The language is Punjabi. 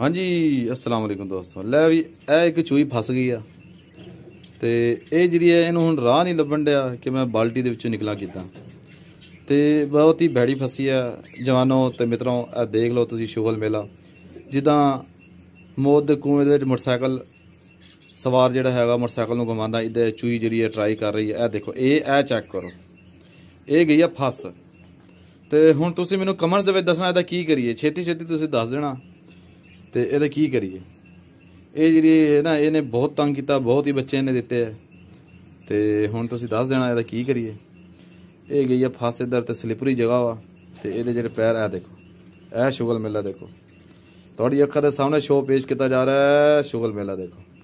ਹਾਂਜੀ ਅਸਲਾਮ ਵਾਲੇਕੁਮ ਦੋਸਤੋ ਲੈ ਵੀ ਇਹ ਇੱਕ ਚੂਹੀ ਫਸ ਗਈ ਆ ਤੇ ਇਹ ਜਿਹੜੀ ਹੈ ਇਹਨੂੰ ਹੁਣ ਰਾਹ ਨਹੀਂ ਲੱਭਣ ਡਿਆ ਕਿ ਮੈਂ ਬਾਲਟੀ ਦੇ ਵਿੱਚੋਂ ਨਿਕਲਾ ਕਿਦਾਂ ਤੇ ਬਹੁਤ ਹੀ ਭੈੜੀ ਫਸੀ ਆ ਜਵਾਨੋ ਤੇ ਮਿੱਤਰੋ ਇਹ ਦੇਖ ਲਓ ਤੁਸੀਂ ਸ਼ੋਹਲ ਮੇਲਾ ਜਿੱਦਾਂ ਮੋਦ ਦੇ ਕੂਏ ਦੇ ਵਿੱਚ ਮੋਟਰਸਾਈਕਲ ਸਵਾਰ ਜਿਹੜਾ ਹੈਗਾ ਮੋਟਰਸਾਈਕਲ ਨੂੰ ਘੁਮਾਉਂਦਾ ਇਹਦੇ ਚੂਹੀ ਜਿਹੜੀ ਹੈ ਟਰਾਈ ਕਰ ਰਹੀ ਹੈ ਇਹ ਦੇਖੋ ਇਹ ਇਹ ਚੈੱਕ ਕਰੋ ਇਹ ਗਈ ਆ ਫਸ ਤੇ ਹੁਣ ਤੁਸੀਂ ਮੈਨੂੰ ਕਮੈਂਟਸ ਦੇ ਵਿੱਚ ਦੱਸਣਾ ਇਹਦਾ ਕੀ ਕਰੀਏ ਛੇਤੀ ਛੇਤੀ ਤੁਸੀਂ ਦੱਸ ਦੇਣਾ ਤੇ ਇਹਦਾ ਕੀ ਕਰੀਏ ਇਹ ਜਿਹੜੀ ਨਾ ਇਹਨੇ ਬਹੁਤ ਤੰਗ ਕੀਤਾ ਬਹੁਤ ਹੀ ਬੱਚੇ ਇਹਨੇ ਦਿੱਤੇ ਆ ਤੇ ਹੁਣ ਤੁਸੀਂ ਦੱਸ ਦੇਣਾ ਇਹਦਾ ਕੀ ਕਰੀਏ ਇਹ ਗਈ ਆ ਦਰ ਤੇ ਸਲਿਪਰੀ ਜਗ੍ਹਾ ਵਾ ਤੇ ਇਹਦੇ ਜਿਹੜੇ ਪੈਰ ਆ ਦੇਖੋ ਇਹ ਸ਼ੁਗਲ ਮੇਲਾ ਦੇਖੋ ਤੁਹਾਡੀ ਅੱਖਾਂ ਦੇ ਸਾਹਮਣੇ ਸ਼ੋਅ ਪੇਸ਼ ਕੀਤਾ ਜਾ ਰਿਹਾ ਹੈ ਸ਼ੁਗਲ ਮੇਲਾ ਦੇਖੋ